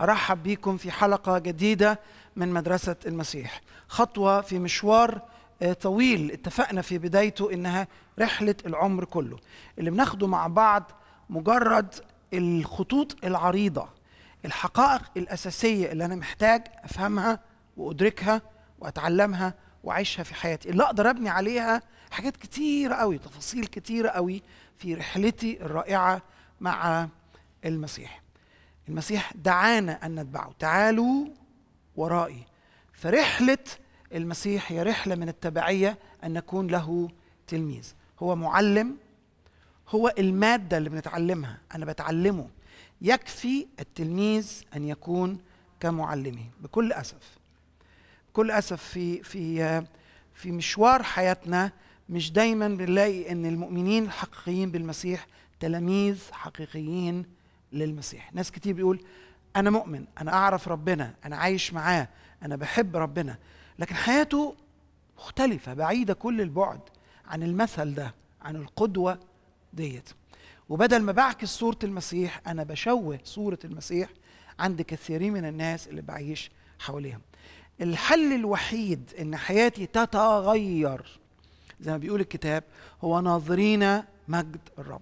ارحب بيكم في حلقه جديده من مدرسه المسيح خطوه في مشوار آه، طويل اتفقنا في بدايته انها رحله العمر كله اللي بناخده مع بعض مجرد الخطوط العريضه الحقائق الاساسيه اللي انا محتاج افهمها وادركها واتعلمها واعيشها في حياتي اللي اقدر ابني عليها حاجات كتيره قوي تفاصيل كتيره قوي في رحلتي الرائعه مع المسيح المسيح دعانا أن نتبعه تعالوا ورائي فرحلة المسيح هي رحلة من التبعية أن نكون له تلميذ هو معلم هو المادة اللي بنتعلمها أنا بتعلمه يكفي التلميذ أن يكون كمعلمه بكل أسف بكل أسف في في في مشوار حياتنا مش دايما بنلاقي أن المؤمنين الحقيقيين بالمسيح تلاميذ حقيقيين للمسيح ناس كتير بيقول انا مؤمن انا اعرف ربنا انا عايش معاه انا بحب ربنا لكن حياته مختلفه بعيده كل البعد عن المثل ده عن القدوه ديت وبدل ما بعكس صوره المسيح انا بشوه صوره المسيح عند كثيرين من الناس اللي بعيش حواليهم الحل الوحيد ان حياتي تتغير زي ما بيقول الكتاب هو ناظرين مجد الرب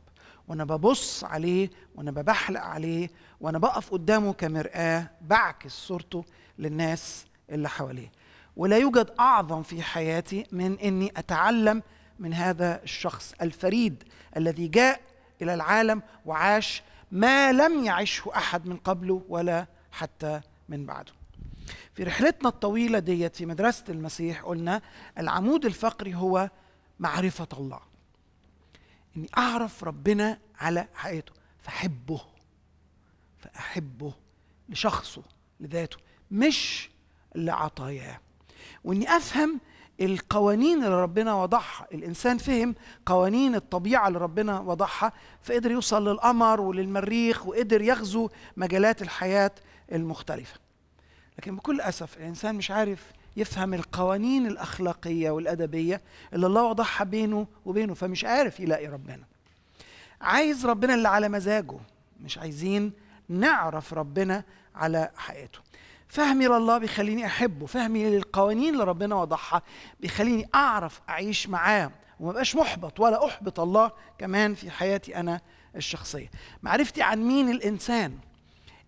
وانا ببص عليه وانا ببحلق عليه وانا بقف قدامه كمرآة بعكس صورته للناس اللي حواليه ولا يوجد اعظم في حياتي من اني اتعلم من هذا الشخص الفريد الذي جاء الى العالم وعاش ما لم يعشه احد من قبله ولا حتى من بعده في رحلتنا الطويلة ديت في مدرسة المسيح قلنا العمود الفقري هو معرفة الله اني اعرف ربنا على حقيقته فاحبه فاحبه لشخصه لذاته مش لعطاياه واني افهم القوانين اللي ربنا وضعها الانسان فهم قوانين الطبيعه اللي ربنا وضعها فقدر يوصل للقمر وللمريخ وقدر يغزو مجالات الحياه المختلفه لكن بكل اسف الانسان مش عارف يفهم القوانين الأخلاقية والأدبية اللي الله وضعها بينه وبينه فمش عارف يلاقي ربنا عايز ربنا اللي على مزاجه مش عايزين نعرف ربنا على حقيقته فهمي لله بيخليني احبه فهمي للقوانين اللي ربنا وضعها بيخليني اعرف اعيش معاه وما بقاش محبط ولا احبط الله كمان في حياتي انا الشخصيه معرفتي عن مين الانسان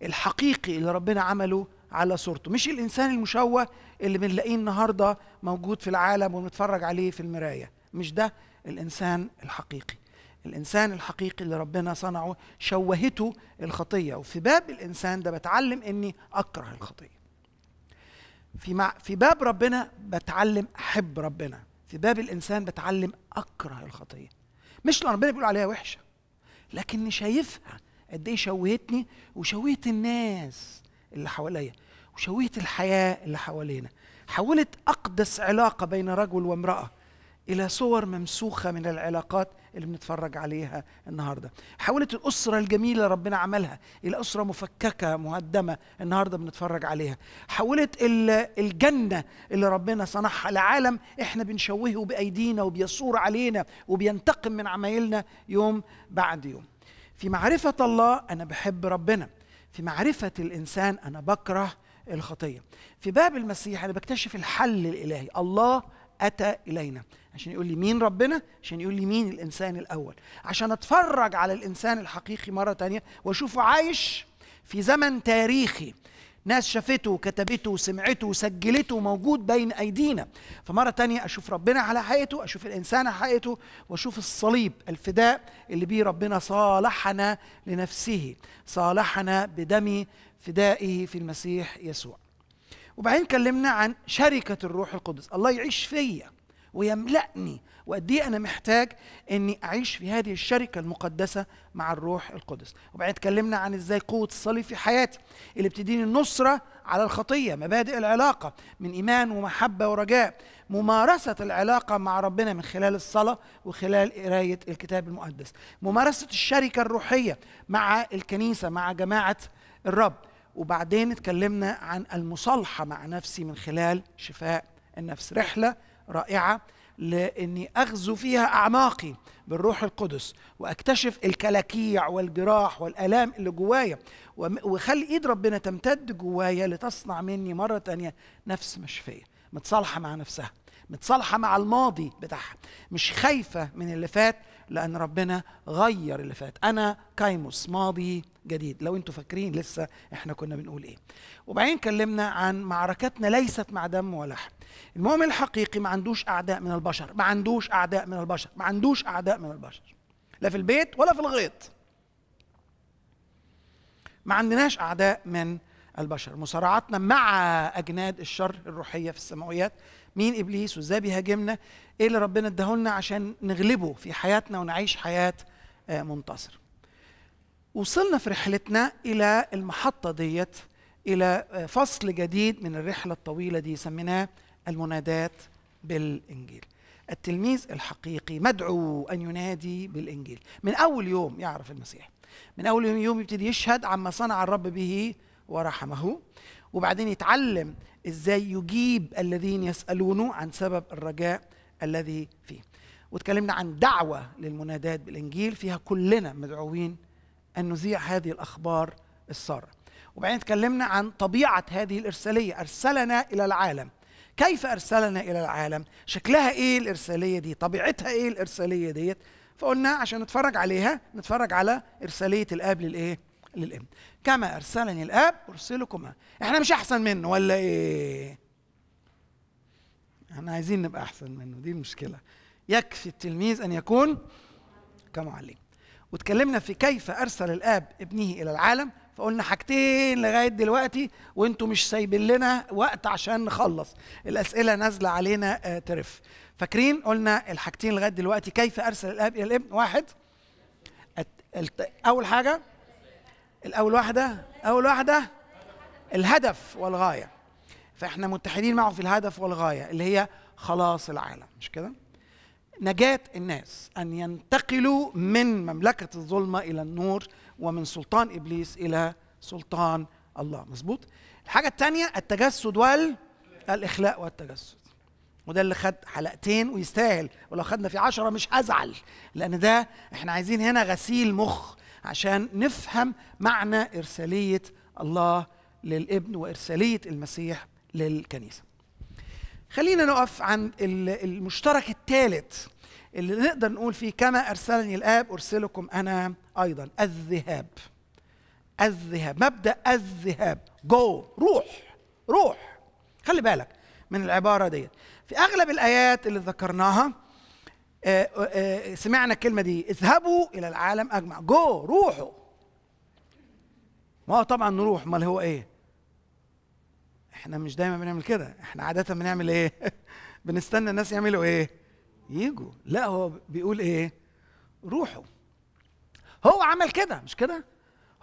الحقيقي اللي ربنا عمله على صورته مش الانسان المشوه اللي بنلاقيه النهارده موجود في العالم ونتفرج عليه في المرايه مش ده الانسان الحقيقي الانسان الحقيقي اللي ربنا صنعه شوهته الخطيه وفي باب الانسان ده بتعلم اني اكره الخطيه في مع في باب ربنا بتعلم احب ربنا في باب الانسان بتعلم اكره الخطيه مش اللي ربنا بيقول عليها وحشه لكني شايفها قد ايه شوهتني وشوهت الناس اللي حواليا وشويه الحياه اللي حوالينا حولت اقدس علاقه بين رجل وامراه الى صور ممسوخه من العلاقات اللي بنتفرج عليها النهارده حولت الاسره الجميله ربنا عملها الى اسره مفككه مهدمه النهارده بنتفرج عليها حولت الجنه اللي ربنا صنعها لعالم احنا بنشوهه بايدينا وبيصور علينا وبينتقم من عمايلنا يوم بعد يوم في معرفه الله انا بحب ربنا في معرفة الإنسان أنا بكره الخطية في باب المسيح أنا بكتشف الحل الإلهي الله أتى إلينا عشان يقول لي مين ربنا عشان يقول لي مين الإنسان الأول عشان أتفرج على الإنسان الحقيقي مرة تانية وأشوفه عايش في زمن تاريخي ناس شافته وكتبته وسمعته وسجلته موجود بين ايدينا فمره تانية اشوف ربنا على حقيقته اشوف الانسان على حقيقته واشوف الصليب الفداء اللي بيه ربنا صالحنا لنفسه صالحنا بدم فدائه في المسيح يسوع وبعدين كلمنا عن شركه الروح القدس الله يعيش فيا ويملأني وقد ايه انا محتاج اني اعيش في هذه الشركه المقدسه مع الروح القدس وبعدين اتكلمنا عن ازاي قوه الصليب في حياتي اللي بتديني النصره على الخطيه مبادئ العلاقه من ايمان ومحبه ورجاء ممارسه العلاقه مع ربنا من خلال الصلاه وخلال قرايه الكتاب المقدس ممارسه الشركه الروحيه مع الكنيسه مع جماعه الرب وبعدين اتكلمنا عن المصالحه مع نفسي من خلال شفاء النفس رحله رائعه لاني اغزو فيها اعماقي بالروح القدس واكتشف الكلاكيع والجراح والالام اللي جوايا وخلي ايد ربنا تمتد جوايا لتصنع مني مره تانية نفس مشفيه متصالحه مع نفسها متصالحه مع الماضي بتاعها مش خايفه من اللي فات لأن ربنا غير اللي فات أنا كايموس ماضي جديد لو أنتوا فاكرين لسه إحنا كنا بنقول إيه وبعدين كلمنا عن معركتنا ليست مع دم ولحم المؤمن الحقيقي ما عندوش أعداء من البشر ما عندوش أعداء من البشر ما عندوش أعداء من البشر لا في البيت ولا في الغيط ما عندناش أعداء من البشر مصارعتنا مع أجناد الشر الروحية في السماويات مين ابليس وازاي بيهاجمنا ايه اللي ربنا اداهولنا عشان نغلبه في حياتنا ونعيش حياه آه، منتصر وصلنا في رحلتنا الى المحطه ديت الى آه، فصل جديد من الرحله الطويله دي سميناه المنادات بالانجيل التلميذ الحقيقي مدعو ان ينادي بالانجيل من اول يوم يعرف المسيح من اول يوم يبتدي يشهد عما صنع الرب به ورحمه وبعدين يتعلم ازاي يجيب الذين يسالونه عن سبب الرجاء الذي فيه وتكلمنا عن دعوه للمنادات بالانجيل فيها كلنا مدعوين ان نذيع هذه الاخبار الساره وبعدين تكلمنا عن طبيعه هذه الارساليه ارسلنا الى العالم كيف ارسلنا الى العالم شكلها ايه الارساليه دي طبيعتها ايه الارساليه ديت فقلنا عشان نتفرج عليها نتفرج على ارساليه الاب للايه للابن كما ارسلني الاب ارسلكما احنا مش احسن منه ولا ايه احنا عايزين نبقى احسن منه دي المشكله يكفي التلميذ ان يكون كمعلم واتكلمنا في كيف ارسل الاب ابنه الى العالم فقلنا حاجتين لغايه دلوقتي وانتم مش سايبين لنا وقت عشان نخلص الاسئله نازله علينا آه، ترف فاكرين قلنا الحاجتين لغايه دلوقتي كيف ارسل الاب الى الابن واحد اول حاجه الاول واحده اول واحده الهدف والغايه فاحنا متحدين معه في الهدف والغايه اللي هي خلاص العالم مش كده نجاة الناس أن ينتقلوا من مملكة الظلمة إلى النور ومن سلطان إبليس إلى سلطان الله مظبوط الحاجة الثانية التجسد والإخلاء والتجسد وده اللي خد حلقتين ويستاهل ولو خدنا في عشرة مش هزعل لأن ده احنا عايزين هنا غسيل مخ عشان نفهم معنى إرسالية الله للابن وإرسالية المسيح للكنيسة خلينا نقف عند المشترك الثالث اللي نقدر نقول فيه كما أرسلني الآب أرسلكم أنا أيضا الذهاب الذهاب مبدأ الذهاب جو روح روح خلي بالك من العبارة ديت في أغلب الآيات اللي ذكرناها آه، آه، آه، سمعنا الكلمة دي اذهبوا إلى العالم أجمع جو روحوا ما هو طبعا نروح امال هو ايه احنا مش دايما بنعمل كده احنا عادة بنعمل ايه بنستنى الناس يعملوا ايه يجوا لا هو بيقول ايه روحوا هو عمل كده مش كده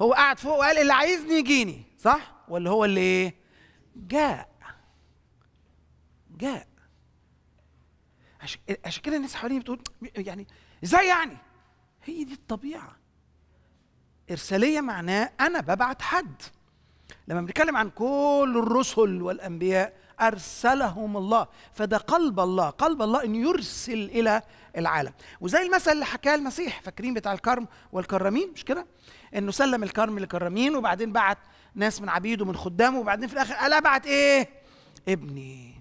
هو قعد فوق وقال اللي عايزني يجيني صح ولا هو اللي ايه جاء جاء عشان كده الناس حواليه بتقول يعني ازاي يعني هي دي الطبيعه ارساليه معناه انا ببعت حد لما بنتكلم عن كل الرسل والانبياء ارسلهم الله فده قلب الله قلب الله ان يرسل الى العالم وزي المثل اللي حكاه المسيح فاكرين بتاع الكرم والكرمين مش كده انه سلم الكرم للكرمين وبعدين بعت ناس من عبيده من خدامه وبعدين في الاخر قال ابعت ايه ابني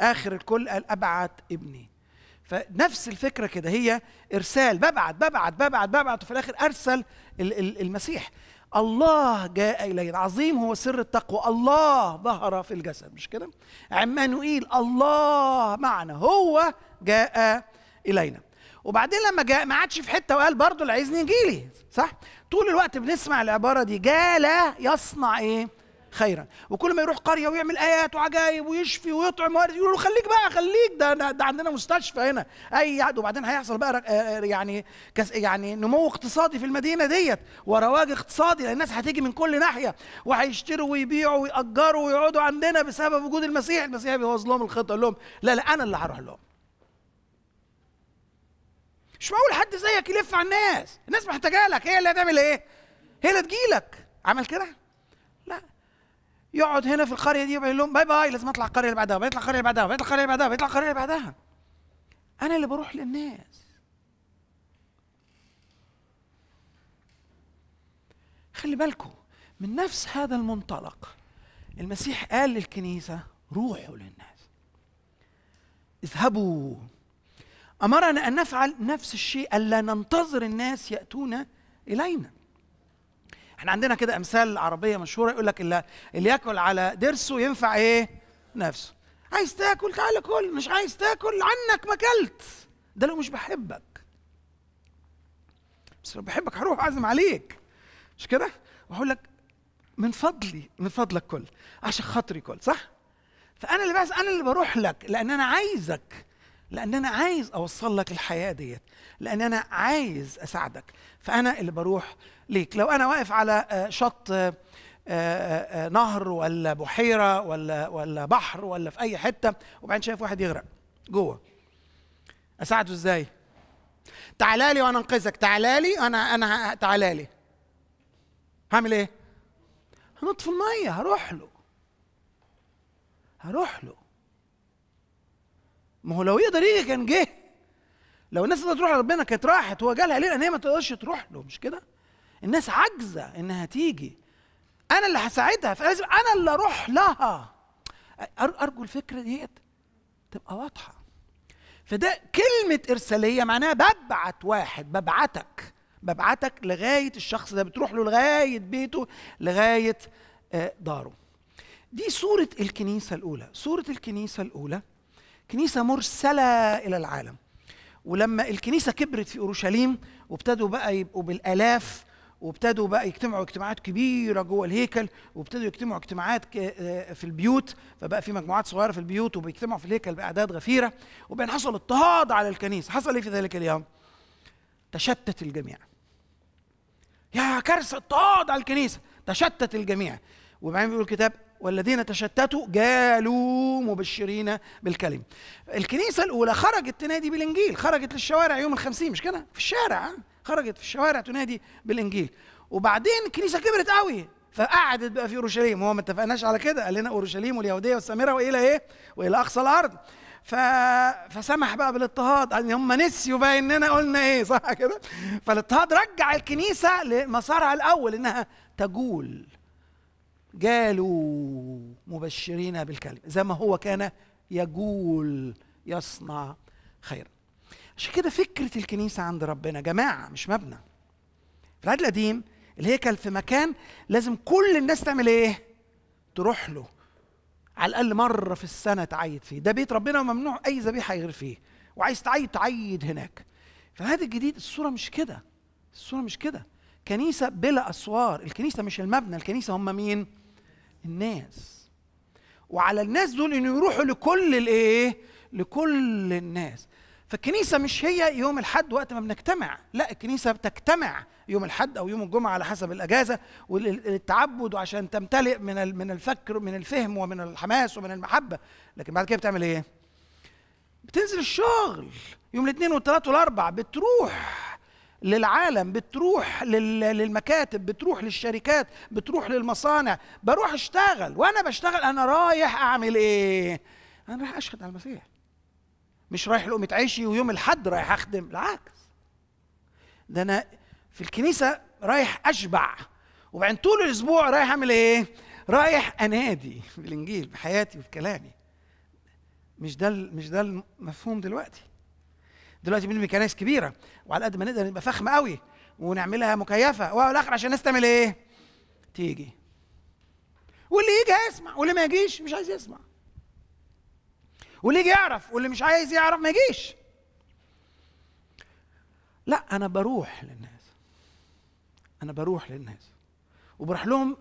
اخر الكل قال ابعت ابني فنفس الفكره كده هي ارسال ببعت ببعت ببعت ببعت وفي الاخر ارسل المسيح الله جاء الينا عظيم هو سر التقوى الله ظهر في الجسد مش كده عمانوئيل الله معنا هو جاء الينا وبعدين لما جاء ما عادش في حته وقال برضه اللي عايزني يجي لي صح طول الوقت بنسمع العباره دي جال يصنع ايه خيرا وكل ما يروح قريه ويعمل ايات وعجائب ويشفي ويطعم يقول له خليك بقى خليك ده ده عندنا مستشفى هنا اي عقد وبعدين هيحصل بقى آه، يعني كس يعني نمو اقتصادي في المدينه ديت ورواج اقتصادي لان الناس هتيجي من كل ناحيه وهيشتروا ويبيعوا ويأجروا ويقعدوا عندنا بسبب وجود المسيح المسيح بيوظ لهم الخطه لهم لا لا انا اللي هروح لهم مش معقول حد زيك يلف على الناس الناس محتاجه لك هي اللي هتعمل ايه هي اللي تجيلك عمل كده يقعد هنا في القريه دي ويقول لهم باي باي لازم اطلع القريه اللي بعدها بيطلع القريه اللي بعدها بيطلع القريه اللي بعدها بيطلع القريه اللي بعدها انا اللي بروح للناس خلي بالكم من نفس هذا المنطلق المسيح قال للكنيسه روحوا للناس اذهبوا امرنا ان نفعل نفس الشيء الا ننتظر الناس ياتون الينا احنا عندنا كده امثال عربيه مشهوره يقول لك اللي, ياكل على ضرسه ينفع ايه نفسه عايز تاكل تعالى كل مش عايز تاكل عنك ما اكلت ده لو مش بحبك بس لو بحبك هروح اعزم عليك مش كده وهقول لك من فضلي من فضلك كل عشان خاطري كل صح فانا اللي بعز انا اللي بروح لك لان انا عايزك لان انا عايز اوصل لك الحياه ديت لان انا عايز اساعدك فانا اللي بروح ليك لو انا واقف على آه، شط آه، آه، نهر ولا بحيره ولا ولا بحر ولا في اي حته وبعدين شايف واحد يغرق جوه اساعده ازاي تعالى لي وانا انقذك تعالى لي انا انا تعالى لي هعمل ايه هنط في الميه هروح له هروح له ما هو لو يقدر يجي كان جه لو الناس تقدر تروح لربنا كانت راحت هو جالها ليه لان هي ما تقدرش تروح له مش كده الناس عاجزه انها تيجي انا اللي هساعدها فلازم انا اللي اروح لها ارجو الفكره دي تبقى واضحه فده كلمه ارساليه معناها ببعت واحد ببعتك ببعتك لغايه الشخص ده بتروح له لغايه بيته لغايه آه، داره دي صوره الكنيسه الاولى صوره الكنيسه الاولى كنيسه مرسله الى العالم ولما الكنيسه كبرت في اورشليم وابتدوا بقى يبقوا بالالاف وابتدوا بقى يجتمعوا اجتماعات كبيره جوه الهيكل وابتدوا يجتمعوا اجتماعات آه، في البيوت فبقى في مجموعات صغيره في البيوت وبيجتمعوا في الهيكل باعداد غفيره وبين حصل اضطهاد على الكنيسه حصل ايه في ذلك اليوم تشتت الجميع يا كارثه اضطهاد على الكنيسه تشتت الجميع وبعدين بيقول الكتاب والذين تشتتوا جالوا مبشرين بالكلمة الكنيسة الأولى خرجت تنادي بالإنجيل خرجت للشوارع يوم الخمسين مش كده في الشارع خرجت في الشوارع تنادي بالإنجيل وبعدين الكنيسة كبرت قوي فقعدت بقى في اورشليم هو ما اتفقناش على كده قال لنا اورشليم واليهوديه والسامره والى ايه؟ والى اقصى الارض ف... فسمح بقى بالاضطهاد يعني هم نسيوا بقى اننا قلنا ايه صح كده؟ فالاضطهاد رجع الكنيسه لمسارها الاول انها تجول جالوا مبشرين بالكلمة زي ما هو كان يجول يصنع خيرا عشان كده فكرة الكنيسة عند ربنا جماعة مش مبنى في العهد القديم الهيكل في مكان لازم كل الناس تعمل ايه تروح له على الاقل مره في السنه تعيد فيه ده بيت ربنا وممنوع اي ذبيحه غير فيه وعايز تعيد تعيد هناك في العهد الجديد الصوره مش كده الصوره مش كده كنيسه بلا اسوار الكنيسه مش المبنى الكنيسه هم مين الناس وعلى الناس دول انه يروحوا لكل الايه لكل الناس فالكنيسه مش هي يوم الحد وقت ما بنجتمع لا الكنيسه بتجتمع يوم الحد او يوم الجمعه على حسب الاجازه والتعبد وعشان تمتلئ من من الفكر من الفهم ومن الحماس ومن المحبه لكن بعد كده بتعمل ايه بتنزل الشغل يوم الاثنين والثلاث والاربع بتروح للعالم بتروح للمكاتب بتروح للشركات بتروح للمصانع بروح اشتغل وانا بشتغل انا رايح اعمل ايه انا رايح اشهد على المسيح مش رايح لقمة عيشي ويوم الحد رايح اخدم العكس ده انا في الكنيسة رايح اشبع وبعدين طول الاسبوع رايح اعمل ايه رايح انادي بالانجيل بحياتي كلامي مش ده مش ده المفهوم دلوقتي دلوقتي بنبني كنايس كبيره وعلى قد ما نقدر نبقى فخمه قوي ونعملها مكيفه والاخر عشان الناس تعمل ايه؟ تيجي واللي يجي هيسمع واللي ما يجيش مش عايز يسمع واللي يجي يعرف واللي مش عايز يعرف ما يجيش لا انا بروح للناس انا بروح للناس وبروح لهم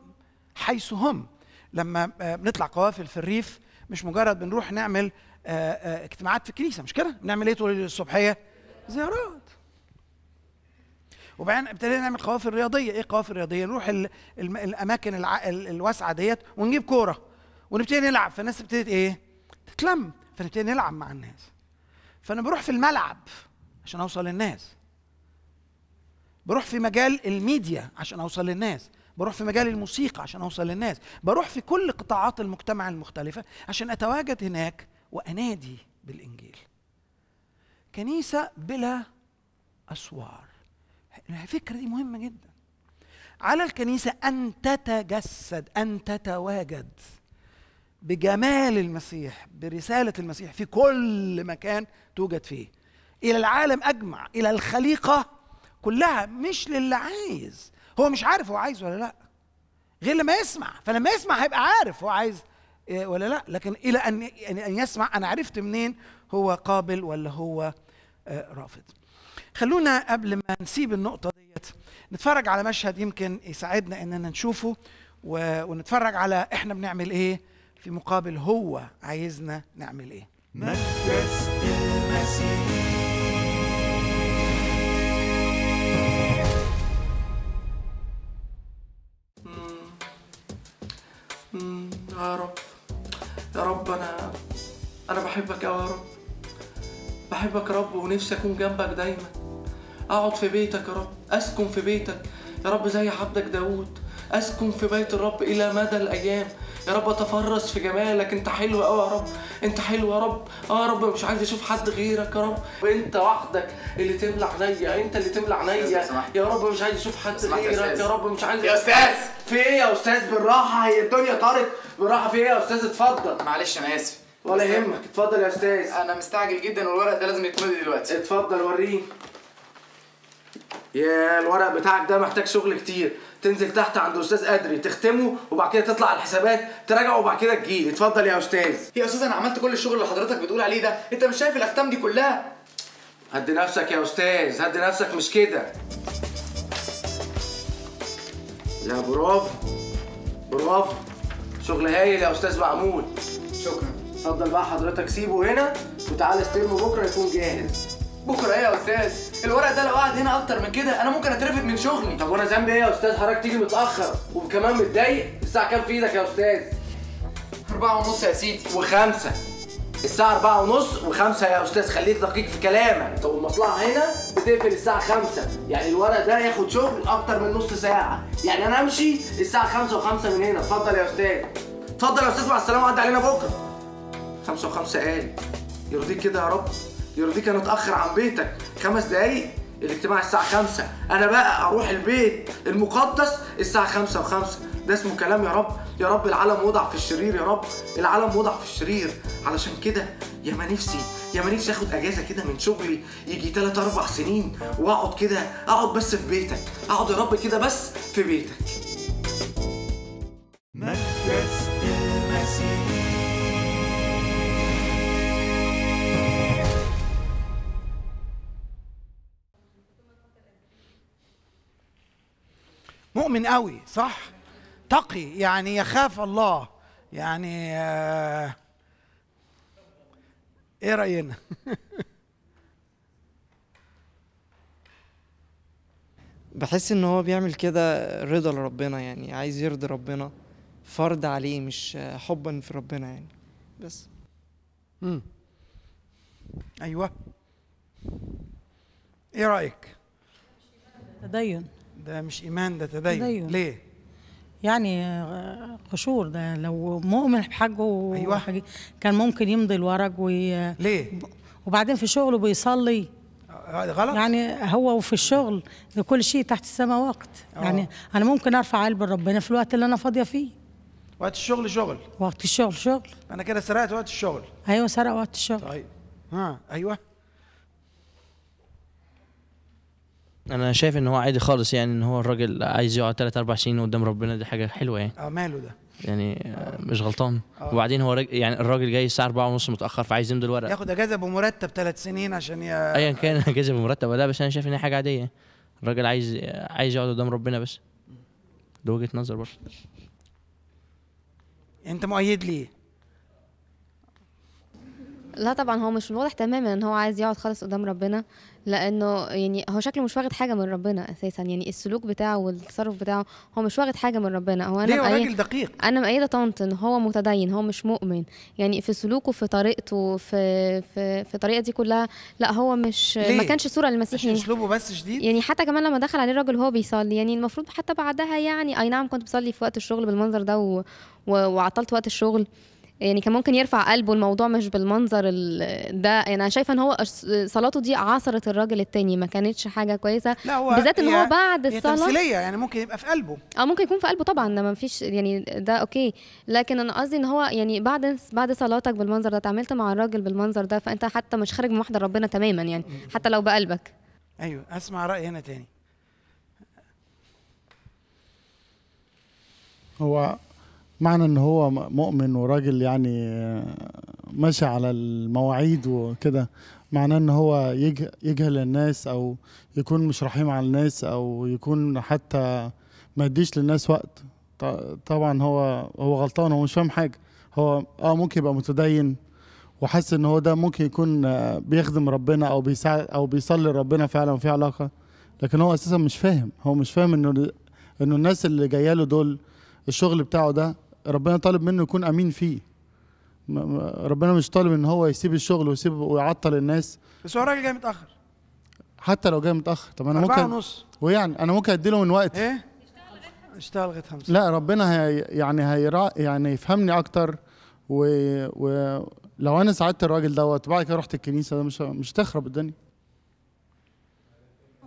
حيث هم لما آه، بنطلع قوافل في الريف مش مجرد بنروح نعمل آه، آه، اجتماعات في الكنيسه مش كده؟ بنعمل ايه طول الصبحيه؟ زيارات. وبعدين ابتدينا نعمل قوافل رياضيه، ايه قوافل رياضيه؟ نروح الاماكن الواسعه ديت ونجيب كوره ونبتدي نلعب فالناس ابتدت ايه؟ تتلم فنبتدي نلعب مع الناس. فانا بروح في الملعب عشان اوصل للناس. بروح في مجال الميديا عشان اوصل للناس. بروح في مجال الموسيقى عشان اوصل للناس بروح في كل قطاعات المجتمع المختلفه عشان اتواجد هناك وانادي بالانجيل كنيسه بلا اسوار الفكره دي مهمه جدا على الكنيسه ان تتجسد ان تتواجد بجمال المسيح برساله المسيح في كل مكان توجد فيه الى العالم اجمع الى الخليقه كلها مش للي عايز هو مش عارف هو عايز ولا لا غير لما يسمع فلما يسمع هيبقى عارف هو عايز إيه ولا لا لكن الى ان يعني ان يسمع انا عرفت منين هو قابل ولا هو آه، رافض خلونا قبل ما نسيب النقطه ديت نتفرج على مشهد يمكن يساعدنا اننا نشوفه ونتفرج على احنا بنعمل ايه في مقابل هو عايزنا نعمل ايه مجلس المسيح يا رب يا رب انا انا بحبك قوي يا رب بحبك يا رب ونفسي اكون جنبك دايما اقعد في بيتك يا رب اسكن في بيتك يا رب زي عبدك داوود اسكن في بيت الرب الى مدى الايام يا رب اتفرس في جمالك انت حلو قوي يا رب انت حلو يا رب اه يا رب مش عايز اشوف حد غيرك يا رب انت وحدك اللي تملى عينيا انت اللي تملى عينيا يا رب مش عايز اشوف حد غيرك يا رب مش عايز يا استاذ في ايه يا استاذ بالراحه هي الدنيا طارت بالراحه في ايه يا استاذ اتفضل معلش انا اسف ولا يهمك اتفضل يا استاذ انا مستعجل جدا والورق ده لازم يتمضي دلوقتي اتفضل وريني يا الورق بتاعك ده محتاج شغل كتير تنزل تحت عند استاذ قدري تختمه وبعد كده تطلع على الحسابات تراجعه وبعد كده تجيل اتفضل يا استاذ يا استاذ انا عملت كل الشغل اللي حضرتك بتقول عليه ده انت مش شايف الاختام دي كلها هد نفسك يا استاذ هد نفسك مش كده يا برافو برافو شغل هايل يا استاذ معمول شكرا اتفضل بقى حضرتك سيبه هنا وتعالى استلمه بكره يكون جاهز بكره ايه يا استاذ الورق ده لو قعد هنا اكتر من كده انا ممكن اترفد من شغلي طب وانا ذنبي ايه يا استاذ حضرتك تيجي متاخر وكمان متضايق الساعه كام في ايدك يا استاذ أربعة ونص يا سيدي وخمسة الساعة أربعة ونص وخمسة يا أستاذ خليك دقيق في كلامك طب المصلحة هنا بتقفل الساعة خمسة يعني الورق ده ياخد شغل أكتر من نص ساعة يعني أنا أمشي الساعة خمسة وخمسة من هنا اتفضل يا أستاذ اتفضل يا أستاذ مع السلامة وعدي علينا بكرة خمسة وخمسة قال يرضيك كده يا رب يرضيك انا اتاخر عن بيتك خمس دقايق الاجتماع الساعه خمسة انا بقى اروح البيت المقدس الساعه خمسة و ده اسمه كلام يا رب يا رب العالم وضع في الشرير يا رب العالم وضع في الشرير علشان كده يا ما نفسي يا ما نفسي اخد اجازه كده من شغلي يجي تلات اربع سنين واقعد كده اقعد بس في بيتك اقعد يا رب كده بس في بيتك مؤمن قوي صح تقي يعني يخاف الله يعني آه، ايه راينا بحس ان هو بيعمل كده رضا لربنا يعني عايز يرضي ربنا فرض عليه مش حبا في ربنا يعني بس امم ايوه ايه رايك تدين ده مش إيمان ده تدين, دايو. ليه؟ يعني آه، قشور ده لو مؤمن بحاجه أيوة. كان ممكن يمضي الورق وي... ليه؟ وبعدين في شغله بيصلي آه، آه، غلط يعني هو وفي الشغل كل شيء تحت السماء وقت أوه. يعني انا ممكن ارفع قلب لربنا في الوقت اللي انا فاضيه فيه وقت الشغل شغل وقت الشغل شغل انا كده سرقت وقت الشغل ايوه سرق وقت الشغل طيب ها ايوه انا شايف ان هو عادي خالص يعني ان هو الراجل عايز يقعد 3 4 سنين قدام ربنا دي حاجه حلوه يعني اه ماله ده يعني أوه. مش غلطان أوه. وبعدين هو رجل يعني الراجل جاي الساعه 4 ونص متاخر فعايز يمضي الورق ياخد اجازه بمرتب ثلاث سنين عشان ي... ايا كان اجازه بمرتب ولا بس انا شايف ان هي حاجه عاديه الراجل عايز عايز يقعد قدام ربنا بس ده وجهه نظر برضه انت مؤيد ليه لا طبعا هو مش واضح تماما ان هو عايز يقعد خالص قدام ربنا لانه يعني هو شكله مش واخد حاجه من ربنا اساسا يعني السلوك بتاعه والتصرف بتاعه هو مش واخد حاجه من ربنا هو انا ليه راجل دقيق انا مأيده طنط ان هو متدين هو مش مؤمن يعني في سلوكه في طريقته في في في الطريقه دي كلها لا هو مش ليه؟ ما كانش صوره للمسيح يعني اسلوبه بس شديد يعني حتى كمان لما دخل عليه الراجل وهو بيصلي يعني المفروض حتى بعدها يعني اي نعم كنت بصلي في وقت الشغل بالمنظر ده و... و... وعطلت وقت الشغل يعني كان ممكن يرفع قلبه الموضوع مش بالمنظر ده يعني انا شايفه ان هو صلاته دي عصرت الراجل التاني ما كانتش حاجه كويسه بالذات ان هو بعد الصلاه تمثيليه يعني ممكن يبقى في قلبه اه ممكن يكون في قلبه طبعا ده ما فيش يعني ده اوكي لكن انا قصدي ان هو يعني بعد بعد صلاتك بالمنظر ده اتعاملت مع الراجل بالمنظر ده فانت حتى مش خارج من محضر ربنا تماما يعني حتى لو بقلبك ايوه اسمع راي هنا تاني هو معنى ان هو مؤمن وراجل يعني ماشي على المواعيد وكده معناه ان هو يجهل الناس او يكون مش رحيم على الناس او يكون حتى ما يديش للناس وقت طبعا هو هو غلطان هو مش فاهم حاجه هو اه ممكن يبقى متدين وحاسس ان هو ده ممكن يكون بيخدم ربنا او بيساعد او بيصلي ربنا فعلا وفي علاقه لكن هو اساسا مش فاهم هو مش فاهم انه انه الناس اللي جايه له دول الشغل بتاعه ده ربنا طالب منه يكون امين فيه ربنا مش طالب ان هو يسيب الشغل ويسيب ويعطل الناس بس هو الراجل جاي متاخر حتى لو جاي متاخر طب انا ممكن ونص ويعني انا ممكن اديله من وقتي ايه اشتغل لغايه خمسة لا ربنا هي يعني هيرا يعني يفهمني اكتر ولو و... انا ساعدت الراجل دوت وبعد كده رحت الكنيسه ده مش مش تخرب الدنيا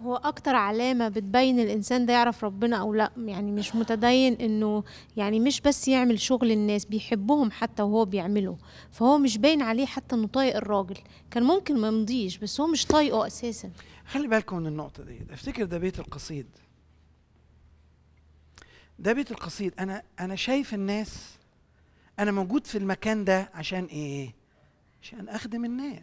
هو اكتر علامه بتبين الانسان ده يعرف ربنا او لا يعني مش متدين انه يعني مش بس يعمل شغل الناس بيحبهم حتى وهو بيعمله فهو مش باين عليه حتى انه طايق الراجل كان ممكن ما يمضيش بس هو مش طايقه اساسا خلي بالكم من النقطه دي افتكر ده بيت القصيد ده بيت القصيد انا انا شايف الناس انا موجود في المكان ده عشان ايه عشان اخدم الناس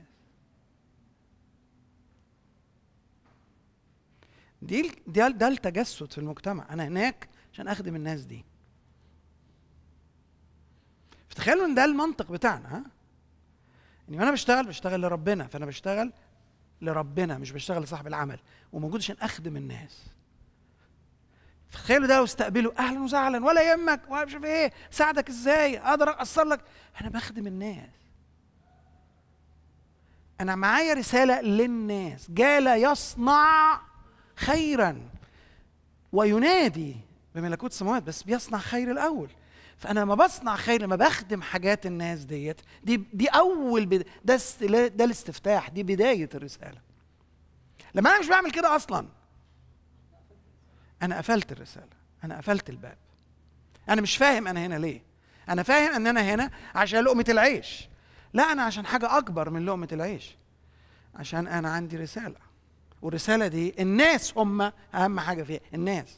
دي ده ده التجسد في المجتمع انا هناك عشان اخدم الناس دي فتخيلوا ان ده المنطق بتاعنا ها يعني انا بشتغل بشتغل لربنا فانا بشتغل لربنا مش بشتغل لصاحب العمل وموجود عشان اخدم الناس فتخيلوا ده واستقبلوا اهلا وسهلا ولا يهمك ولا مش ايه ساعدك ازاي اقدر اقصر لك انا بخدم الناس انا معايا رساله للناس جال يصنع خيرا وينادي بملكوت السماوات بس بيصنع خير الاول فانا لما بصنع خير لما بخدم حاجات الناس ديت دي دي اول ده ده الاستفتاح دي بدايه الرساله لما انا مش بعمل كده اصلا انا قفلت الرساله انا قفلت الباب انا مش فاهم انا هنا ليه انا فاهم ان انا هنا عشان لقمه العيش لا انا عشان حاجه اكبر من لقمه العيش عشان انا عندي رساله والرساله دي الناس هم اهم حاجه فيها الناس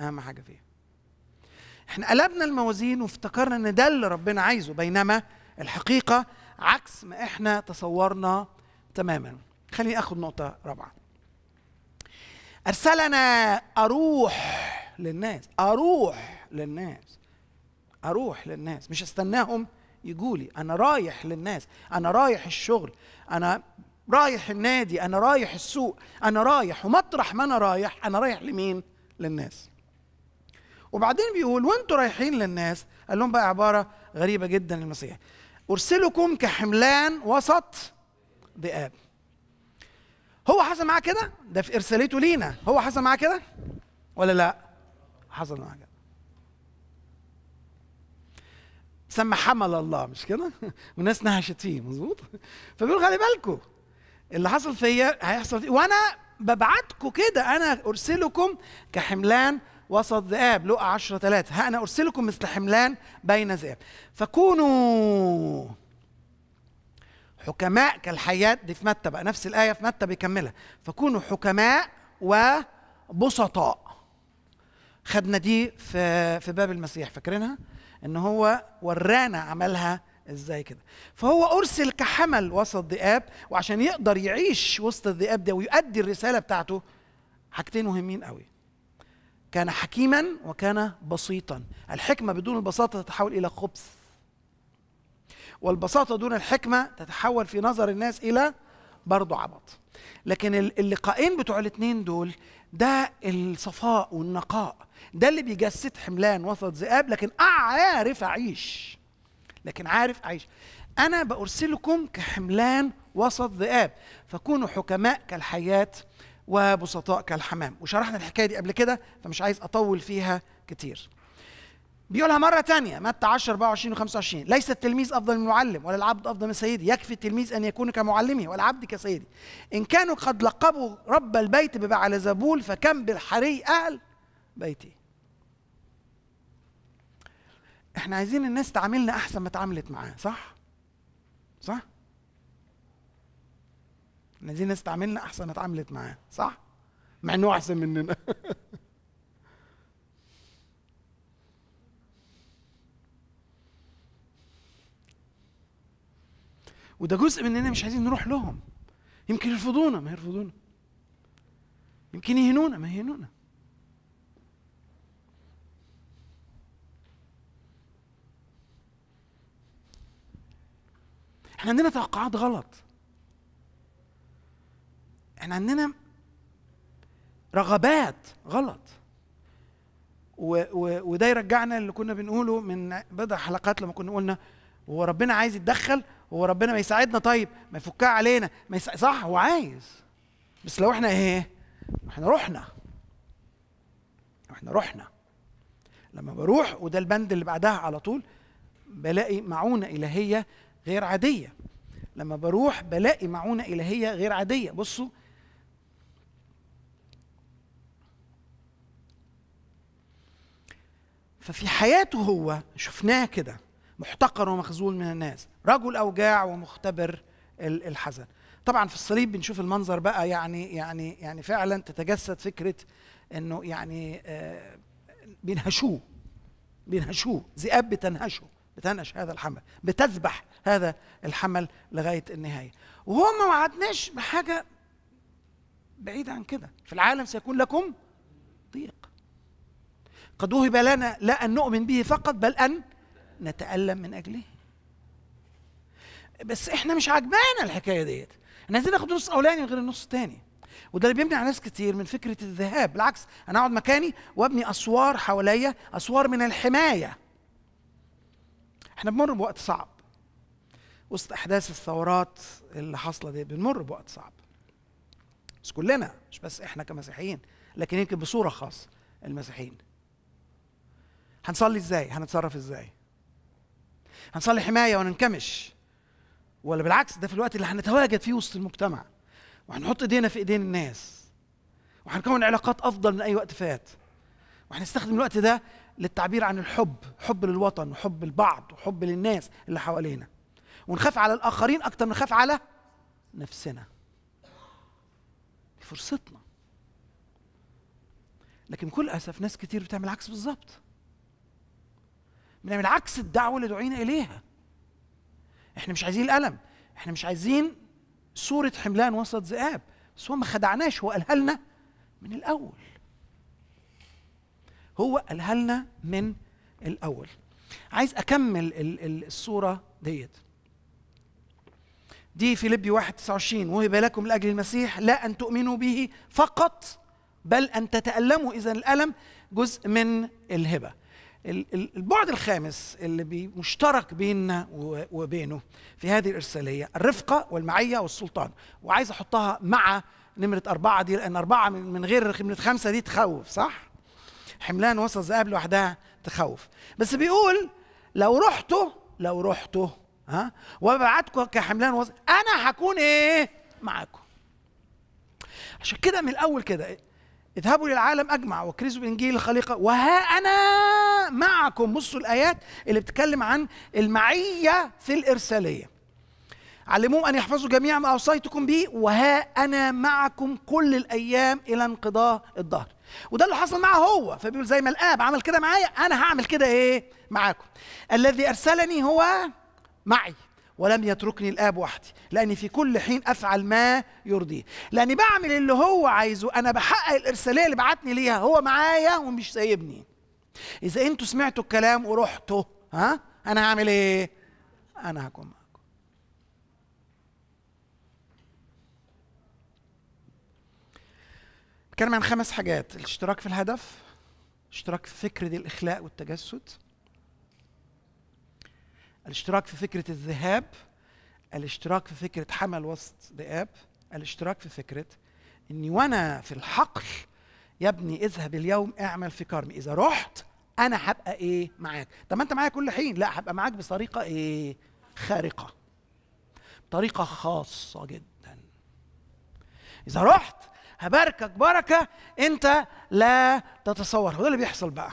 اهم حاجه فيها احنا قلبنا الموازين وافتكرنا ان ده اللي ربنا عايزه بينما الحقيقه عكس ما احنا تصورنا تماما خليني اخد نقطه رابعه ارسلنا اروح للناس اروح للناس اروح للناس مش استناهم يجولي انا رايح للناس انا رايح الشغل انا رايح النادي انا رايح السوق انا رايح ومطرح ما انا رايح انا رايح لمين للناس وبعدين بيقول وانتوا رايحين للناس قال لهم بقى عباره غريبه جدا للمسيح ارسلكم كحملان وسط ذئاب هو حصل معاه كده ده في ارسالته لينا هو حصل معاه كده ولا لا حصل معاه كده سمى حمل الله مش كده والناس نهشت فيه مظبوط فبيقول خلي بالكم اللي حصل فيا هيحصل فيه وانا ببعتكم كده انا ارسلكم كحملان وسط ذئاب لقى 10 3 ها انا ارسلكم مثل حملان بين ذئاب فكونوا حكماء كالحيات دي في متى بقى نفس الايه في متى بيكملها فكونوا حكماء وبسطاء خدنا دي في في باب المسيح فاكرينها ان هو ورانا عملها ازاي كده فهو ارسل كحمل وسط ذئاب وعشان يقدر يعيش وسط الذئاب ده ويؤدي الرساله بتاعته حاجتين مهمين قوي كان حكيما وكان بسيطا الحكمه بدون البساطه تتحول الى خبث والبساطه دون الحكمه تتحول في نظر الناس الى برضه عبط لكن اللقاءين بتوع الاثنين دول ده الصفاء والنقاء ده اللي بيجسد حملان وسط ذئاب لكن عارف اعيش لكن عارف عايش أنا بأرسلكم كحملان وسط ذئاب فكونوا حكماء كالحيات وبسطاء كالحمام وشرحنا الحكاية دي قبل كده فمش عايز أطول فيها كتير بيقولها مرة تانية متى 10 24 و 25 ليس التلميذ أفضل من المعلم ولا العبد أفضل من سيدي يكفي التلميذ أن يكون كمعلمه والعبد كسيدي إن كانوا قد لقبوا رب البيت ببعلزبول فكم بالحري أهل بيتي احنا عايزين الناس تعاملنا احسن ما اتعاملت معاه صح صح احنا عايزين الناس تعاملنا احسن ما اتعاملت معاه صح مع انه احسن مننا وده جزء مننا مش عايزين نروح لهم يمكن يرفضونا ما يرفضونا يمكن يهنونا ما يهنونا احنا عندنا توقعات غلط احنا عندنا رغبات غلط و و وده يرجعنا اللي كنا بنقوله من بضع حلقات لما كنا قلنا هو ربنا عايز يتدخل هو ربنا ما يساعدنا طيب ما يفكها علينا ما يسا... صح هو عايز بس لو احنا ايه احنا رحنا احنا رحنا لما بروح وده البند اللي بعدها على طول بلاقي معونة إلهية غير عادية لما بروح بلاقي معونة إلهية غير عادية بصوا ففي حياته هو شفناه كده محتقر ومخزول من الناس رجل أوجاع ومختبر الحزن طبعا في الصليب بنشوف المنظر بقى يعني يعني يعني فعلا تتجسد فكره انه يعني آه، بينهشوه بينهشوه ذئاب بتنهشه بتنقش هذا الحمل بتذبح هذا الحمل لغايه النهايه وهو ما وعدناش بحاجه بعيده عن كده في العالم سيكون لكم ضيق قد وهب لنا لا ان نؤمن به فقط بل ان نتالم من اجله بس احنا مش عاجبانا الحكايه ديت احنا عايزين ناخد نص اولاني غير النص الثاني وده اللي بيمنع ناس كتير من فكره الذهاب بالعكس انا اقعد مكاني وابني اسوار حواليا اسوار من الحمايه احنا بنمر بوقت صعب وسط احداث الثورات اللي حاصله دي بنمر بوقت صعب بس كلنا مش بس احنا كمسيحيين لكن يمكن بصوره خاصه المسيحيين هنصلي ازاي هنتصرف ازاي هنصلي حمايه وننكمش ولا بالعكس ده في الوقت اللي هنتواجد فيه وسط المجتمع وهنحط ايدينا في ايدين الناس وهنكون علاقات افضل من اي وقت فات وهنستخدم الوقت ده للتعبير عن الحب حب للوطن وحب للبعض وحب للناس اللي حوالينا ونخاف على الآخرين أكتر من نخاف على نفسنا دي فرصتنا لكن بكل أسف ناس كتير بتعمل العكس بالظبط بنعمل عكس الدعوة اللي دعينا إليها احنا مش عايزين الألم احنا مش عايزين صورة حملان وسط ذئاب بس هو ما خدعناش هو قالها لنا من الأول هو قالها لنا من الاول عايز اكمل الصوره ديت دي فيليبي 1 29 وهب لكم لاجل المسيح لا ان تؤمنوا به فقط بل ان تتالموا اذا الالم جزء من الهبه البعد الخامس اللي مشترك بيننا وبينه في هذه الارساليه الرفقه والمعيه والسلطان وعايز احطها مع نمره اربعه دي لان اربعه من غير نمره خمسه دي تخوف صح؟ حملان وسط ذئاب لوحدها تخوف بس بيقول لو رحته لو رحته ها وبعتكم كحملان وصل انا هكون ايه معاكم عشان كده من الاول كده اذهبوا للعالم اجمع وكرزوا بانجيل الخليقه وها انا معكم بصوا الايات اللي بتتكلم عن المعيه في الارساليه علموهم ان يحفظوا جميع ما اوصيتكم به وها انا معكم كل الايام الى انقضاء الدهر وده اللي حصل معاه هو فبيقول زي ما الاب عمل كده معايا انا هعمل كده ايه معاكم الذي ارسلني هو معي ولم يتركني الاب وحدي لاني في كل حين افعل ما يرضيه لاني بعمل اللي هو عايزه انا بحقق الارساليه اللي بعتني ليها هو معايا ومش سايبني اذا انتوا سمعتوا الكلام ورحتوا ها انا هعمل ايه انا هكون بتكلم عن خمس حاجات الاشتراك في الهدف اشتراك في فكرة الإخلاء والتجسد الاشتراك في فكرة الذهاب الاشتراك في فكرة حمل وسط ذئاب الاشتراك في فكرة اني وانا في الحقل يا ابني اذهب اليوم اعمل في كارمي اذا رحت انا هبقى ايه معاك طب ما انت معايا كل حين لا هبقى معاك بطريقه ايه خارقه طريقه خاصه جدا اذا رحت هباركك بركه انت لا تتصورها وده اللي بيحصل بقى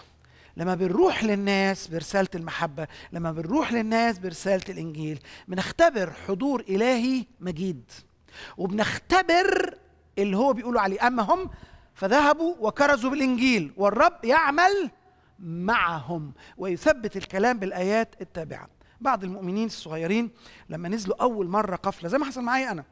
لما بنروح للناس برساله المحبه لما بنروح للناس برساله الانجيل بنختبر حضور الهي مجيد وبنختبر اللي هو بيقولوا عليه اما هم فذهبوا وكرزوا بالانجيل والرب يعمل معهم ويثبت الكلام بالايات التابعه بعض المؤمنين الصغيرين لما نزلوا اول مره قفله زي ما حصل معايا انا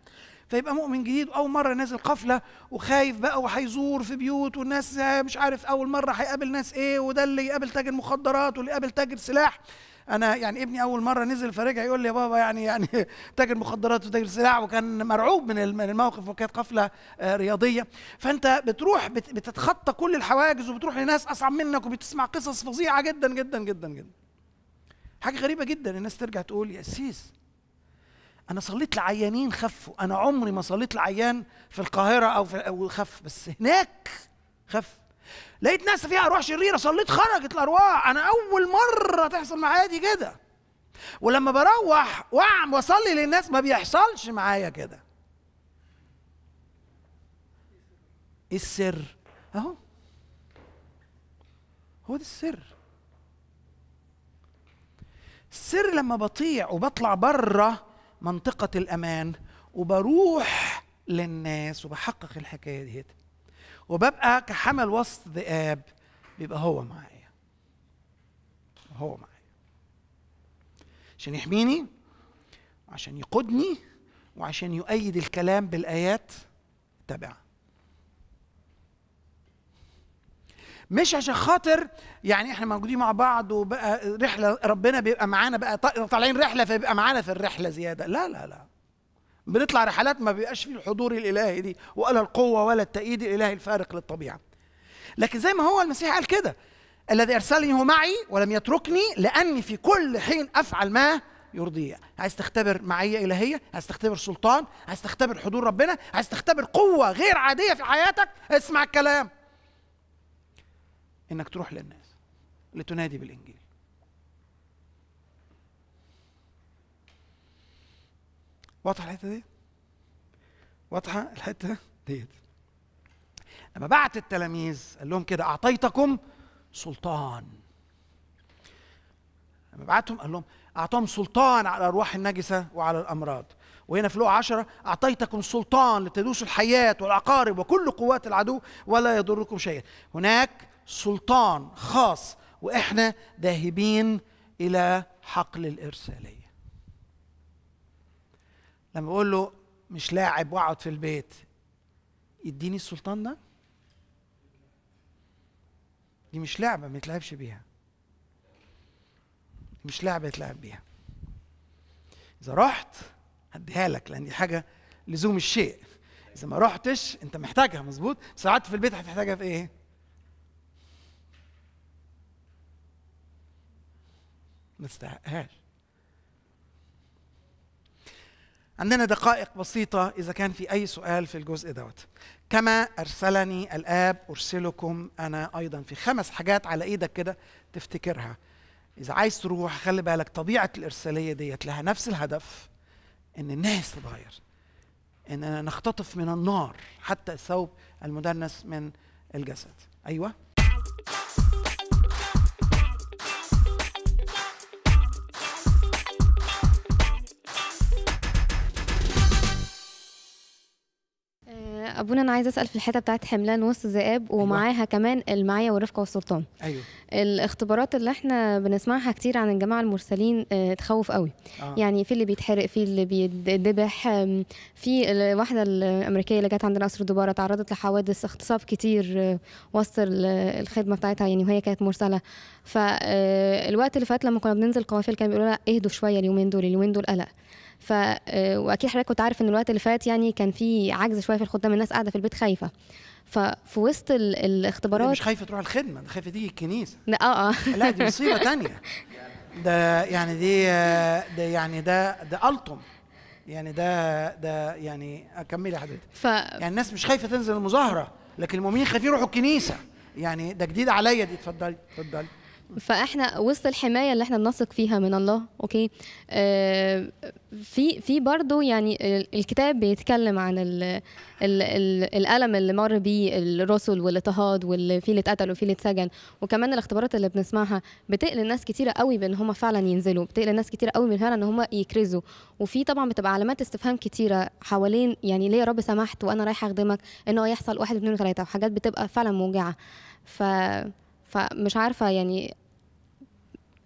فيبقى مؤمن جديد واول مره نازل قفله وخايف بقى وهيزور في بيوت والناس مش عارف اول مره هيقابل ناس ايه وده اللي يقابل تاجر مخدرات واللي يقابل تاجر سلاح انا يعني ابني اول مره نزل فرجع يقول لي يا بابا يعني يعني تاجر مخدرات وتاجر سلاح وكان مرعوب من الموقف وكانت قفله آه، رياضيه فانت بتروح بتتخطى كل الحواجز وبتروح لناس اصعب منك وبتسمع قصص فظيعه جدا جدا جدا جدا حاجه غريبه جدا الناس ترجع تقول يا سيس انا صليت لعيانين خفوا انا عمري ما صليت لعيان في القاهره او في او خف بس هناك خف لقيت ناس فيها ارواح شريره صليت خرجت الارواح انا اول مره تحصل معايا دي كده ولما بروح واعم واصلي للناس ما بيحصلش معايا كده ايه السر اهو هو ده السر السر لما بطيع وبطلع بره منطقه الامان وبروح للناس وبحقق الحكايه ديت وببقى كحمل وسط ذئاب بيبقى هو معايا هو معايا عشان يحميني وعشان يقودني وعشان يؤيد الكلام بالايات تابعه مش عشان خاطر يعني احنا موجودين مع بعض وبقى رحله ربنا بيبقى معانا بقى طالعين رحله فبيبقى معانا في الرحله زياده لا لا لا بنطلع رحلات ما بيبقاش فيه الحضور الالهي دي ولا القوه ولا التأييد الالهي الفارق للطبيعه لكن زي ما هو المسيح قال كده الذي ارسلني هو معي ولم يتركني لاني في كل حين افعل ما يرضيه عايز تختبر معيه الهيه عايز تختبر سلطان عايز تختبر حضور ربنا عايز تختبر قوه غير عاديه في حياتك اسمع الكلام انك تروح للناس لتنادي بالانجيل واضحه الحته دي واضحه الحته ديت لما بعت التلاميذ قال لهم كده اعطيتكم سلطان لما بعتهم قال لهم اعطاهم سلطان على الارواح النجسه وعلى الامراض وهنا في لوقا عشرة أعطيتكم سلطان لتدوسوا الحياة والعقارب وكل قوات العدو ولا يضركم شيئا هناك سلطان خاص واحنا ذاهبين الى حقل الارساليه لما بقول له مش لاعب واقعد في البيت يديني السلطان ده دي مش لعبه ما يتلعبش بيها دي مش لعبه يتلعب بيها اذا رحت هديها لك لان دي حاجه لزوم الشيء اذا ما رحتش انت محتاجها مظبوط بس قعدت في البيت هتحتاجها في ايه ما استحقهاش عندنا دقائق بسيطة إذا كان في أي سؤال في الجزء دوت كما أرسلني الآب أرسلكم أنا أيضا في خمس حاجات على إيدك كده تفتكرها إذا عايز تروح خلي بالك طبيعة الإرسالية ديت لها نفس الهدف إن الناس تتغير إننا نختطف من النار حتى الثوب المدنس من الجسد أيوه ابونا انا عايزه اسال في الحته بتاعت حملان وسط الذئاب أيوة. ومعاها كمان المعيه ورفقه والسلطان ايوه الاختبارات اللي احنا بنسمعها كتير عن الجماعه المرسلين اه تخوف قوي آه. يعني في اللي بيتحرق في اللي بيدبح في الواحده الامريكيه اللي جت عندنا قصر دبارة تعرضت لحوادث اغتصاب كتير آه، وسط الخدمه بتاعتها يعني وهي كانت مرسله فالوقت آه، اللي فات لما كنا بننزل قوافل كانوا بيقولوا لها اهدوا شويه اليومين دول اليومين دول قلق ف آه، واكيد حضرتك كنت عارف ان الوقت اللي فات يعني كان في عجز شويه في الخدام الناس قاعده في البيت خايفه ففي وسط الاختبارات مش خايفه تروح الخدمه ده خايفه تيجي الكنيسه لا اه اه لا دي مصيبه تانية ده يعني دي ده يعني ده ده الطم يعني ده ده يعني اكملي حضرتك ف... يعني الناس مش خايفه تنزل المظاهره لكن المؤمنين خايفين يروحوا الكنيسه يعني ده جديد عليا دي اتفضلي اتفضلي فاحنا وسط الحمايه اللي احنا بنثق فيها من الله اوكي آه في في برضه يعني الكتاب بيتكلم عن ال ال الـ الالم اللي مر بيه الرسل والاضطهاد واللي في اللي اتقتل وفي اللي اتسجن وكمان الاختبارات اللي بنسمعها بتقل ناس كتيره قوي بان هم فعلا ينزلوا بتقل ناس كتيره قوي من فعلا ان هم يكرزوا وفي طبعا بتبقى علامات استفهام كتيره حوالين يعني ليه يا رب سمحت وانا رايحه اخدمك ان هو يحصل واحد اثنين وتلاته وحاجات بتبقى فعلا موجعه ف فمش عارفه يعني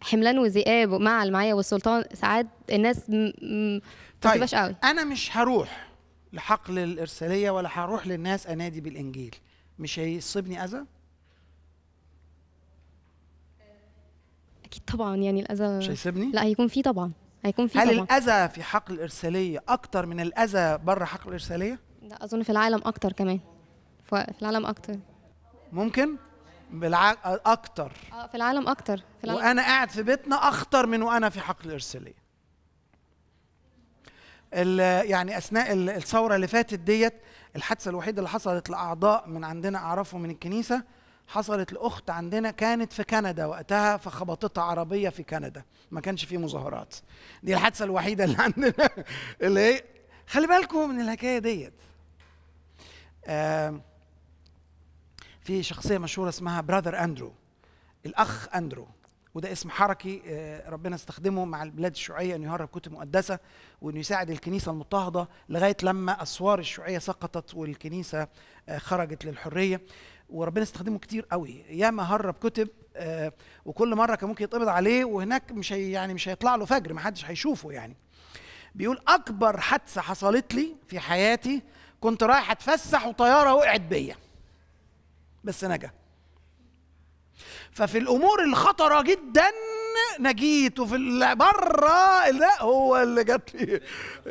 حملان وذئاب ومع المعية والسلطان ساعات الناس م... م... طيب قوي. انا مش هروح لحقل الارساليه ولا هروح للناس انادي بالانجيل مش هيصيبني اذى اكيد طبعا يعني الاذى مش هيسيبني لا هيكون في طبعا هيكون في هل الاذى في حقل الارساليه اكتر من الاذى بره حقل الارساليه لا اظن في العالم اكتر كمان في العالم اكتر ممكن بالع... اكتر اه في العالم اكتر في العالم. وانا قاعد في بيتنا اخطر من وانا في حقل ارسليه يعني اثناء الثوره اللي فاتت ديت الحادثه الوحيده اللي حصلت لاعضاء من عندنا اعرفهم من الكنيسه حصلت لاخت عندنا كانت في كندا وقتها فخبطتها عربيه في كندا ما كانش في مظاهرات دي الحادثه الوحيده اللي عندنا اللي هي خلي بالكم من الحكايه ديت آه في شخصيه مشهوره اسمها براذر اندرو الاخ اندرو وده اسم حركي آه، ربنا استخدمه مع البلاد الشيوعيه انه يهرب كتب مقدسه وانه يساعد الكنيسه المضطهده لغايه لما اسوار الشيوعيه سقطت والكنيسه آه، خرجت للحريه وربنا استخدمه كتير قوي ياما هرب كتب آه، وكل مره كان ممكن يتقبض عليه وهناك مش يعني مش هيطلع له فجر ما حدش هيشوفه يعني بيقول اكبر حادثه حصلت لي في حياتي كنت رايح اتفسح وطياره وقعت بيا بس نجا ففي الامور الخطره جدا نجيت وفي اللي بره لا هو اللي جات لي ايه,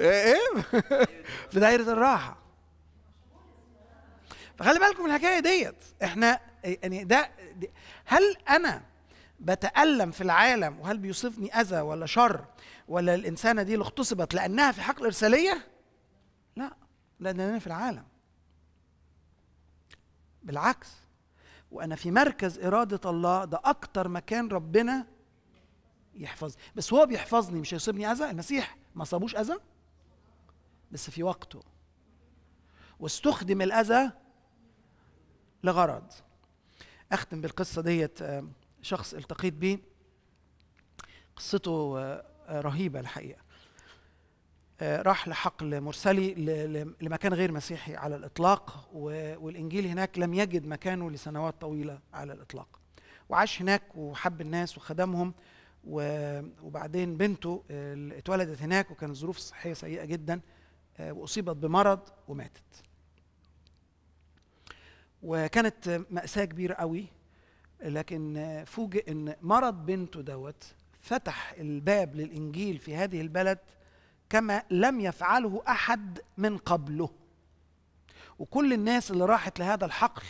إيه؟ في دايره الراحه فخلي بالكم من الحكايه ديت احنا يعني ده هل انا بتألم في العالم وهل بيصفني أذى ولا شر ولا الإنسانة دي اللي اغتصبت لأنها في حقل إرسالية؟ لا لأن أنا في العالم بالعكس وانا في مركز اراده الله ده اكتر مكان ربنا يحفظني بس هو بيحفظني مش هيصيبني اذى المسيح ما صابوش اذى بس في وقته واستخدم الاذى لغرض اختم بالقصه ديت آه، شخص التقيت بيه قصته آه، رهيبه الحقيقه آه، راح لحقل مرسلي لمكان غير مسيحي على الإطلاق والإنجيل هناك لم يجد مكانه لسنوات طويلة على الإطلاق وعاش هناك وحب الناس وخدمهم وبعدين بنته اتولدت هناك وكانت الظروف الصحية سيئة جدا آه، وأصيبت بمرض وماتت وكانت مأساة كبيرة قوي لكن فوجئ ان مرض بنته دوت فتح الباب للانجيل في هذه البلد كما لم يفعله احد من قبله وكل الناس اللي راحت لهذا الحقل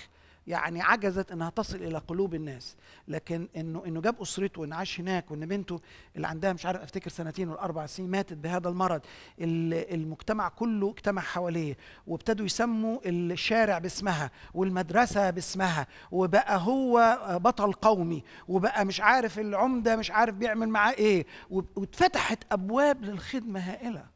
يعني عجزت انها تصل الى قلوب الناس لكن انه انه جاب اسرته وان عاش هناك وان بنته اللي عندها مش عارف افتكر سنتين ولا اربع سنين ماتت بهذا المرض المجتمع كله اجتمع حواليه وابتدوا يسموا الشارع باسمها والمدرسه باسمها وبقى هو بطل قومي وبقى مش عارف العمده مش عارف بيعمل معاه ايه واتفتحت ابواب للخدمه هائله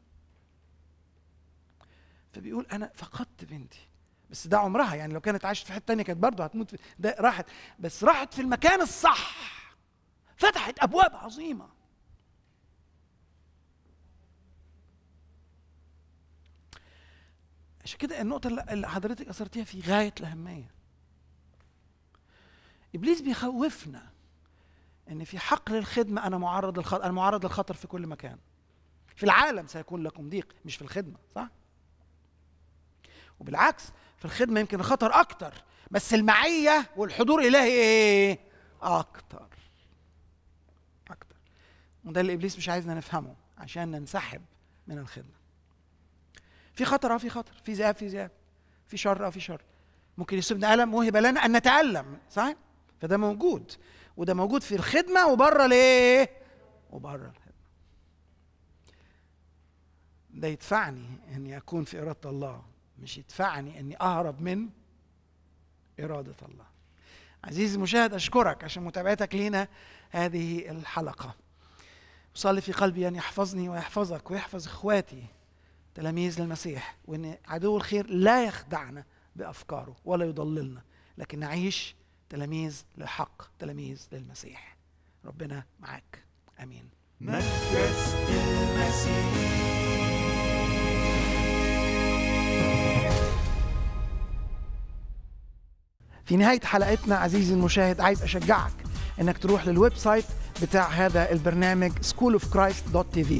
فبيقول انا فقدت بنتي بس ده عمرها يعني لو كانت عاشت في حته تانية كانت برضه هتموت في ده راحت بس راحت في المكان الصح فتحت ابواب عظيمه عشان كده النقطه اللي حضرتك اثرتيها في غايه الاهميه ابليس بيخوفنا ان في حقل الخدمه انا معرض للخطر انا معرض للخطر في كل مكان في العالم سيكون لكم ضيق مش في الخدمه صح وبالعكس في الخدمه يمكن الخطر اكتر بس المعيه والحضور الهي ايه اكتر اكتر وده اللي ابليس مش عايزنا نفهمه عشان ننسحب من الخدمه في خطر اه في خطر في ذئاب في ذئاب في شر اه في شر ممكن يصيبنا الم وهب لنا ان نتالم صحيح فده موجود وده موجود في الخدمه وبره ليه وبره الخدمه ده يدفعني اني اكون في اراده الله مش يدفعني اني اهرب من اراده الله عزيزي المشاهد اشكرك عشان متابعتك لينا هذه الحلقه أصلي في قلبي أن يحفظني ويحفظك ويحفظ إخواتي تلاميذ المسيح وأن عدو الخير لا يخدعنا بأفكاره ولا يضللنا لكن نعيش تلاميذ للحق تلاميذ للمسيح ربنا معاك آمين مجد المسيح في نهاية حلقتنا عزيزي المشاهد عايز أشجعك إنك تروح للويب سايت بتاع هذا البرنامج schoolofchrist.tv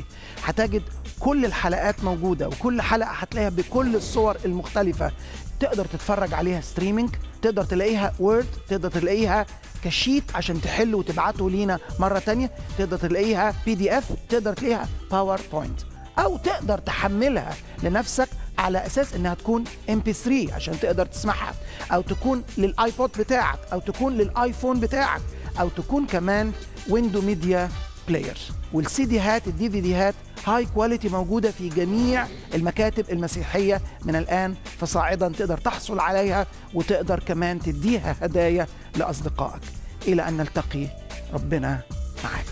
هتجد كل الحلقات موجودة وكل حلقة هتلاقيها بكل الصور المختلفة تقدر تتفرج عليها ستريمينج تقدر تلاقيها وورد تقدر تلاقيها كشيت عشان تحل وتبعته لينا مرة تانية تقدر تلاقيها بي دي اف تقدر تلاقيها باوربوينت أو تقدر تحملها لنفسك على اساس انها تكون ام بي 3 عشان تقدر تسمعها او تكون للايبود بتاعك او تكون للايفون بتاعك او تكون كمان ويندو ميديا بلاير والسي دي هات الدي في دي هات هاي كواليتي موجوده في جميع المكاتب المسيحيه من الان فصاعدا تقدر تحصل عليها وتقدر كمان تديها هدايا لاصدقائك الى ان نلتقي ربنا معاك